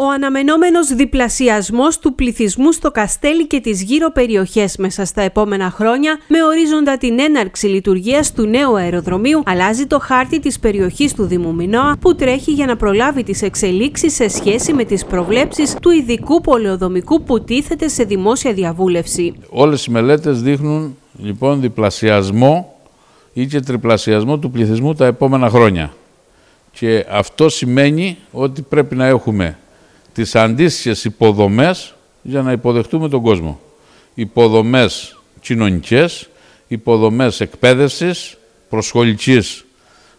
ο αναμενόμενος διπλασιασμός του πληθυσμού στο Καστέλι και τις γύρω περιοχές μέσα στα επόμενα χρόνια με ορίζοντα την έναρξη λειτουργίας του νέου αεροδρομίου αλλάζει το χάρτη της περιοχής του Δήμου Μινώα που τρέχει για να προλάβει τις εξελίξεις σε σχέση με τις προβλέψεις του ειδικού πολεοδομικού που τίθεται σε δημόσια διαβούλευση. Όλες οι μελέτες δείχνουν λοιπόν διπλασιασμό ή και τριπλασιασμό του πληθυσμού τα επόμενα χρόνια. Και αυτό σημαίνει ότι πρέπει να έχουμε τις αντίστοιχες υποδομές για να υποδεχτούμε τον κόσμο. Υποδομές κοινωνικές, υποδομές εκπαίδευσης, προσχολικής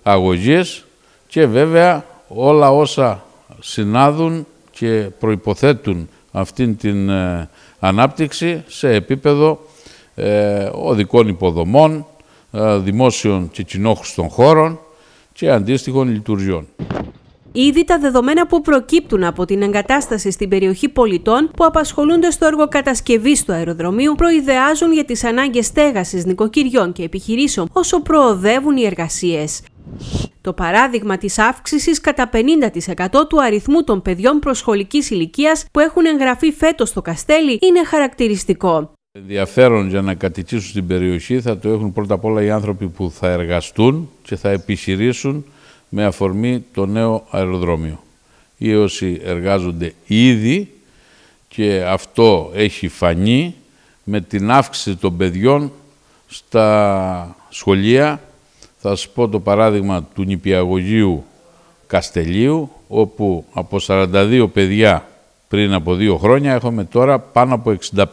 αγωγής και βέβαια όλα όσα συνάδουν και προϋποθέτουν αυτήν την ε, ανάπτυξη σε επίπεδο ε, οδικών υποδομών, ε, δημόσιων και κοινόχρηστων χώρων και αντίστοιχων λειτουργιών. Ήδη τα δεδομένα που προκύπτουν από την εγκατάσταση στην περιοχή πολιτών που απασχολούνται στο έργο κατασκευής του αεροδρομίου προειδεάζουν για τις ανάγκες στέγασης νοικοκυριών και επιχειρήσεων όσο προοδεύουν οι εργασίες. Το παράδειγμα της αύξησης κατά 50% του αριθμού των παιδιών προσχολικής ηλικίας που έχουν εγγραφεί φέτος στο Καστέλι είναι χαρακτηριστικό. Ενδιαφέρον για να κατοικήσουν στην περιοχή θα το έχουν πρώτα απ' όλα οι άνθρωποι που θα εργαστούν και θα επιχειρήσουν με αφορμή το νέο αεροδρόμιο. Οι όσοι εργάζονται ήδη και αυτό έχει φανεί με την αύξηση των παιδιών στα σχολεία. Θα σας πω το παράδειγμα του νηπιαγωγείου Καστελίου, όπου από 42 παιδιά πριν από δύο χρόνια έχουμε τώρα πάνω από 65.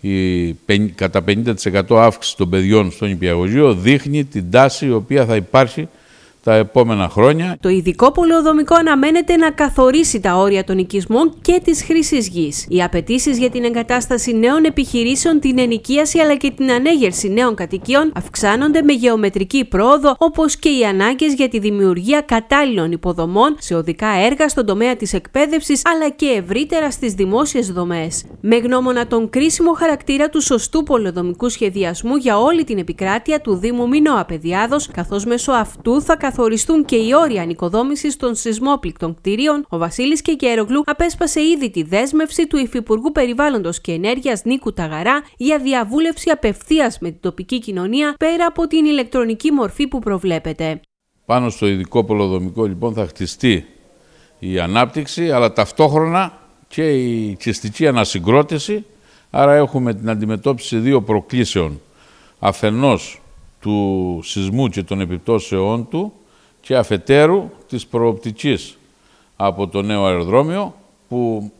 Η κατά 50% αύξηση των παιδιών στο νηπιαγωγείο δείχνει την τάση η οποία θα υπάρχει τα επόμενα χρόνια. Το ειδικό πολεοδομικό αναμένεται να καθορίσει τα όρια των οικισμών και της χρήση γης. Οι απαιτήσεις για την εγκατάσταση νέων επιχειρήσεων, την ενοικίαση αλλά και την ανέγερση νέων κατοικιών αυξάνονται με γεωμετρική πρόοδο, όπως και οι ανάγκες για τη δημιουργία κατάλληλων υποδομών σε οδικά έργα στον τομέα της εκπαίδευσης αλλά και ευρύτερα στις δημόσιες δομές. Με γνώμονα τον κρίσιμο χαρακτήρα του σωστού πολεοδομικού σχεδιασμού για όλη την επικράτεια του Δήμου Μινώα Παιδιάδο, καθώς μέσω αυτού θα καθορίσει καθοριστούν και οι όρια ανοικοδόμησης των σεισμόπληκτων κτηρίων, ο Βασίλης Κεκέρογλου απέσπασε ήδη τη δέσμευση του Υφυπουργού Περιβάλλοντος και Ενέργειας Νίκου Ταγαρά για διαβούλευση απευθείας με την τοπική κοινωνία πέρα από την ηλεκτρονική μορφή που προβλέπεται. Πάνω στο ειδικό πολεοδομικό λοιπόν θα χτιστεί η ανάπτυξη, αλλά ταυτόχρονα και η τσιστική ανασυγκρότηση. Άρα έχουμε την αντιμετώπιση δύο προκλήσεων. Αφενός του σεισμού και των επιπτώσεών του, και αφετέρου της προοπτικής από το νέο αεροδρόμιο που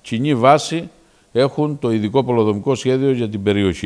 κοινή βάση έχουν το ειδικό πολεοδομικό σχέδιο για την περιοχή.